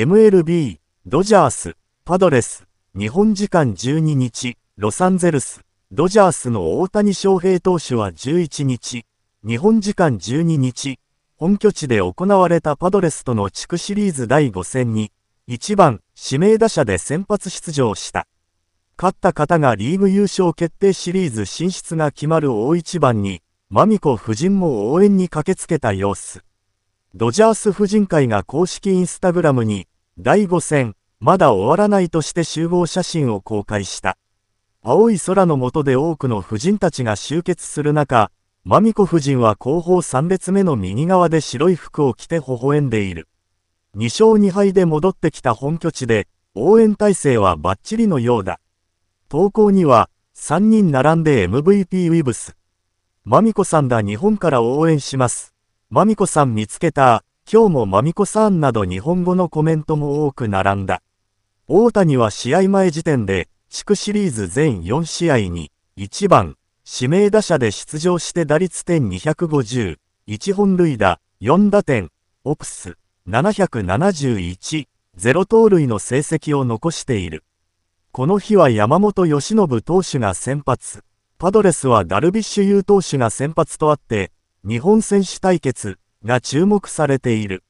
MLB、ドジャース、パドレス、日本時間12日、ロサンゼルス、ドジャースの大谷翔平投手は11日、日本時間12日、本拠地で行われたパドレスとの地区シリーズ第5戦に、1番、指名打者で先発出場した。勝った方がリーグ優勝決定シリーズ進出が決まる大一番に、マミコ夫人も応援に駆けつけた様子。ドジャース婦人会が公式インスタグラムに、第5戦、まだ終わらないとして集合写真を公開した。青い空の下で多くの婦人たちが集結する中、マミコ夫人は後方3列目の右側で白い服を着て微笑んでいる。2勝2敗で戻ってきた本拠地で、応援体制はバッチリのようだ。投稿には、3人並んで MVP ウィブス。マミコさんだ日本から応援します。まみこさん見つけた、今日もまみこさんなど日本語のコメントも多く並んだ。大谷は試合前時点で、地区シリーズ全4試合に、1番、指名打者で出場して打率点250、1本塁打、4打点、オプス、771、0盗塁の成績を残している。この日は山本由伸投手が先発、パドレスはダルビッシュ有投手が先発とあって、日本選手対決が注目されている。